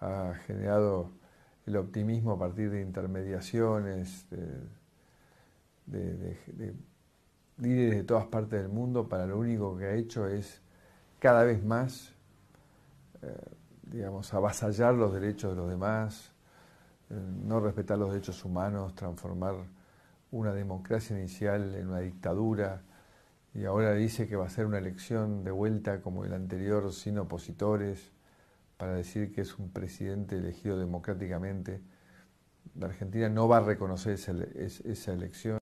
ha generado el optimismo a partir de intermediaciones, de, líderes de todas partes del mundo, para lo único que ha hecho es cada vez más, eh, digamos, avasallar los derechos de los demás, eh, no respetar los derechos humanos, transformar una democracia inicial en una dictadura, y ahora dice que va a ser una elección de vuelta como el anterior, sin opositores para decir que es un presidente elegido democráticamente. La Argentina no va a reconocer esa, esa elección.